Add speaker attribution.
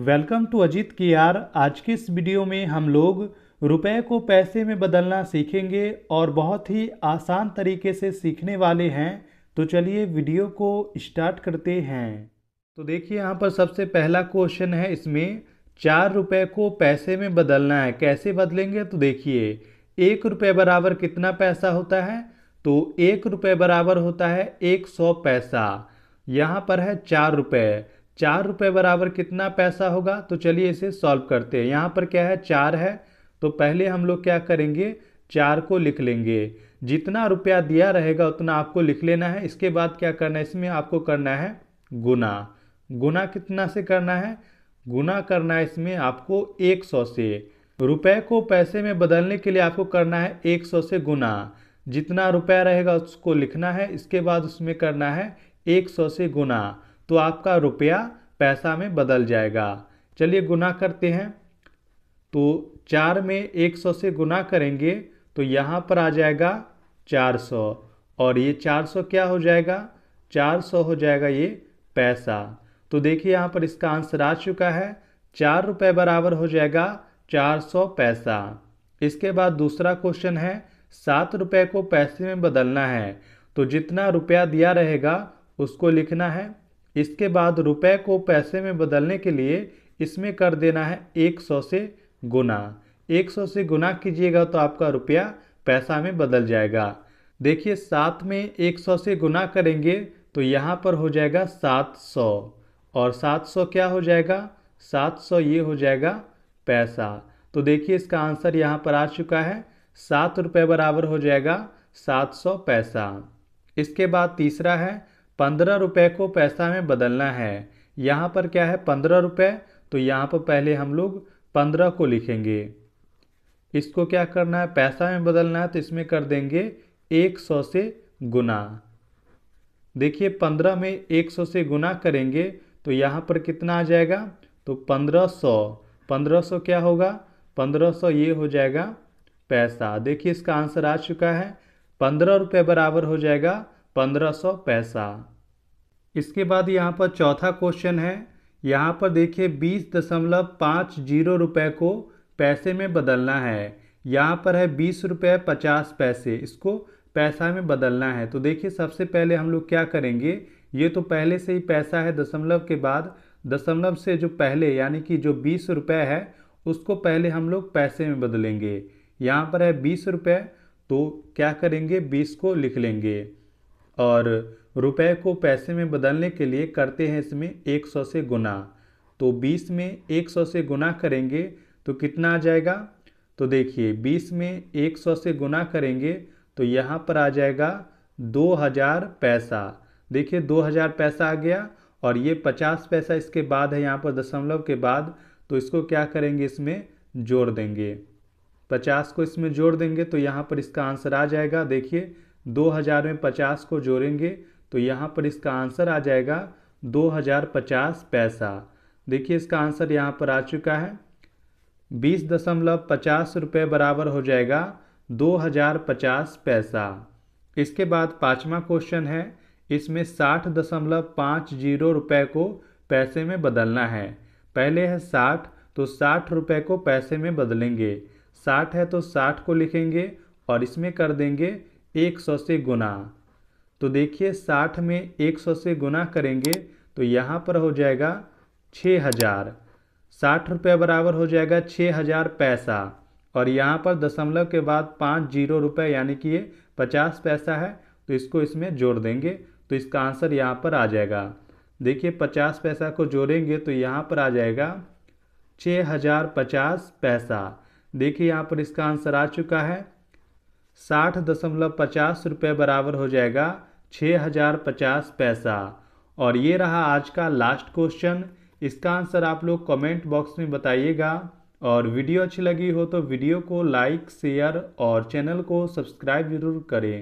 Speaker 1: welcome to Ajit के are आज के इस वीडियो में हम लोग रुपए को पैसे में बदलना सीखेंगे और बहुत ही आसान तरीके से सीखने वाले हैं तो चलिए वीडियो को स्टार्ट करते हैं तो देखिए यहाँ पर सबसे पहला क्वेश्चन है इसमें चार रुपए को पैसे में बदलना है कैसे बदलेंगे तो देखिए एक रुपये बराबर कितना पैसा होता है तो एक रुपये बराबर होता है एक सौ पैसा यहाँ पर है चार रुपये चार रुपये बराबर कितना पैसा होगा तो चलिए इसे सॉल्व करते हैं यहाँ पर क्या है चार है तो पहले हम लोग क्या करेंगे चार को लिख लेंगे जितना रुपया दिया रहेगा उतना आपको लिख लेना है इसके बाद क्या करना है इसमें आपको करना है गुना गुना कितना से करना है गुना करना है इसमें आपको एक सौ से रुपए को पैसे में बदलने के लिए आपको करना है एक सौ से गुना जितना रुपया रहेगा उसको लिखना है इसके बाद उसमें करना है एक सौ से गुना तो आपका रुपया पैसा में बदल जाएगा चलिए गुना करते हैं तो चार में एक सौ से गुना करेंगे तो यहाँ पर आ जाएगा चार सौ और ये चार सौ क्या हो जाएगा चार सौ हो जाएगा ये पैसा तो देखिए यहाँ पर इसका आंसर आ चुका है चार रुपये बराबर हो जाएगा चार सौ पैसा इसके बाद दूसरा क्वेश्चन है सात रुपये को पैसे में बदलना है तो जितना रुपया दिया रहेगा उसको लिखना है इसके बाद रुपए को पैसे में बदलने के लिए इसमें कर देना है एक सौ से गुना एक सौ से गुना कीजिएगा तो आपका रुपया पैसा में बदल जाएगा देखिए सात में एक सौ से गुना करेंगे तो यहाँ पर हो जाएगा सात सौ और सात सौ क्या हो जाएगा सात सौ ये हो जाएगा पैसा तो देखिए इसका आंसर यहाँ पर आ चुका है सात रुपये बराबर हो जाएगा सात सौ पैसा इसके बाद तीसरा है पंद्रह रुपये को पैसा में बदलना है यहाँ पर क्या है पंद्रह रुपये तो यहाँ पर पहले हम लोग पंद्रह को लिखेंगे इसको क्या करना है पैसा में बदलना है तो इसमें कर देंगे एक सौ से गुना देखिए पंद्रह में एक सौ से गुना करेंगे तो यहाँ पर कितना आ जाएगा तो पंद्रह सौ पंद्रह सौ क्या होगा पंद्रह सौ ये हो जाएगा पैसा देखिए इसका आंसर आ चुका है पंद्रह रुपये बराबर हो जाएगा पंद्रह सौ पैसा इसके बाद यहाँ पर चौथा क्वेश्चन है यहाँ पर देखिए बीस दशमलव पाँच जीरो रुपये को पैसे में बदलना है यहाँ पर है बीस रुपये पचास पैसे इसको पैसा में बदलना है तो देखिए सबसे पहले हम लोग क्या करेंगे ये तो पहले से ही पैसा है दशमलव के बाद दशमलव से जो पहले यानी कि जो बीस रुपये है उसको पहले हम लोग पैसे में बदलेंगे यहाँ पर है बीस रुपये तो क्या करेंगे बीस को लिख लेंगे और रुपए को पैसे में बदलने के लिए करते हैं इसमें 100 से गुना तो 20 में 100 से गुना करेंगे तो कितना आ जाएगा तो देखिए 20 में 100 से गुना करेंगे तो यहाँ पर आ जाएगा 2000 पैसा देखिए 2000 पैसा आ गया और ये 50 पैसा इसके बाद है यहाँ पर दशमलव के बाद तो इसको क्या करेंगे इसमें जोड़ देंगे 50 को इसमें जोड़ देंगे तो यहाँ पर इसका आंसर आ जाएगा देखिए 2000 में 50 को जोड़ेंगे तो यहाँ पर इसका आंसर आ जाएगा 2050 पैसा देखिए इसका आंसर यहाँ पर आ चुका है बीस दशमलव पचास रुपये बराबर हो जाएगा दो हज़ार पचास पैसा इसके बाद पाँचवा क्वेश्चन है इसमें साठ दशमलव पाँच जीरो रुपये को पैसे में बदलना है पहले है साठ तो साठ रुपये को पैसे में बदलेंगे साठ है तो साठ को लिखेंगे और इसमें कर देंगे एक सौ से गुना तो देखिए साठ में एक सौ से गुना करेंगे तो यहाँ पर हो जाएगा छः हज़ार साठ रुपये बराबर हो जाएगा छः हज़ार पैसा और यहाँ पर दशमलव के बाद पाँच जीरो रुपये यानी कि ये पचास पैसा है तो इसको इसमें जोड़ देंगे तो इसका आंसर यहाँ पर आ जाएगा देखिए पचास पैसा को जोड़ेंगे तो यहाँ पर आ जाएगा छः हज़ार पचास पैसा देखिए यहाँ पर इसका आंसर आ चुका है साठ दशमलव पचास रुपये बराबर हो जाएगा छः हज़ार पचास पैसा और ये रहा आज का लास्ट क्वेश्चन इसका आंसर आप लोग कमेंट बॉक्स में बताइएगा और वीडियो अच्छी लगी हो तो वीडियो को लाइक शेयर और चैनल को सब्सक्राइब जरूर करें